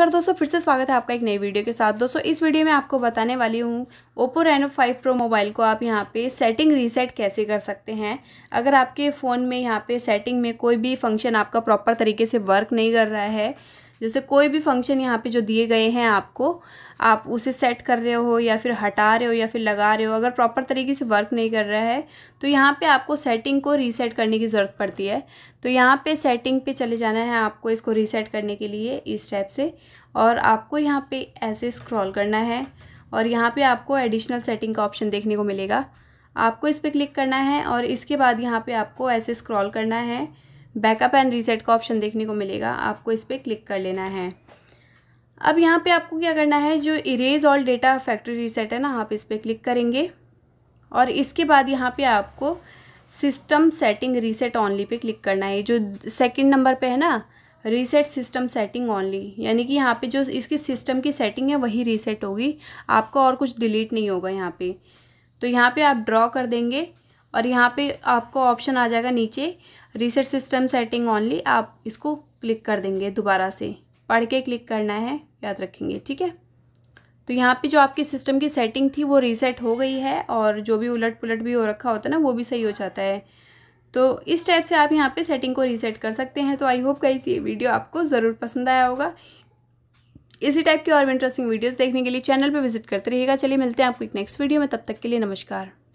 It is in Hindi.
नमस्कार दोस्तों फिर से स्वागत है आपका एक नई वीडियो के साथ दोस्तों इस वीडियो में आपको बताने वाली हूँ ओप्पो रेनो 5 प्रो मोबाइल को आप यहाँ पे सेटिंग रीसेट कैसे कर सकते हैं अगर आपके फ़ोन में यहाँ पे सेटिंग में कोई भी फंक्शन आपका प्रॉपर तरीके से वर्क नहीं कर रहा है जैसे कोई भी फंक्शन यहाँ पे जो दिए गए हैं आपको आप उसे सेट कर रहे हो या फिर हटा रहे हो या फिर लगा रहे हो अगर प्रॉपर तरीके से वर्क नहीं कर रहा है तो यहाँ पे आपको सेटिंग को रीसेट करने की ज़रूरत पड़ती है तो यहाँ पे सेटिंग पे चले जाना है आपको इसको रीसेट करने के लिए इस टाइप से और आपको यहाँ पे ऐसे स्क्रॉल करना है और यहाँ पर आपको एडिशनल सेटिंग का ऑप्शन देखने को मिलेगा आपको इस पर क्लिक करना है और इसके बाद यहाँ पर आपको ऐसे स्क्रॉल करना है बैकअप एंड रीसेट का ऑप्शन देखने को मिलेगा आपको इस पर क्लिक कर लेना है अब यहाँ पे आपको क्या करना है जो erase all data factory reset है ना आप इस पर क्लिक करेंगे और इसके बाद यहाँ पे आपको सिस्टम सेटिंग रीसेट ऑनली पे क्लिक करना है जो सेकंड नंबर पे है ना रीसेट सिस्टम सेटिंग ऑनली यानी कि यहाँ पे जो इसकी सिस्टम की सेटिंग है वही रीसेट होगी आपका और कुछ डिलीट नहीं होगा यहाँ पर तो यहाँ पर आप ड्रॉ कर देंगे और यहाँ पे आपको ऑप्शन आ जाएगा नीचे रीसेट सिस्टम सेटिंग ओनली आप इसको क्लिक कर देंगे दोबारा से पढ़ के क्लिक करना है याद रखेंगे ठीक है तो यहाँ पे जो आपकी सिस्टम की सेटिंग थी वो रीसेट हो गई है और जो भी उलट पुलट भी हो रखा होता है ना वो भी सही हो जाता है तो इस टाइप से आप यहाँ पे सेटिंग को रीसेट कर सकते हैं तो आई होप गाइस ये वीडियो आपको ज़रूर पसंद आया होगा इसी टाइप की और इंटरेस्टिंग वीडियोस देखने के लिए चैनल पर विजिट करते रहिएगा चलिए मिलते हैं आपको एक नेक्स्ट वीडियो में तब तक के लिए नमस्कार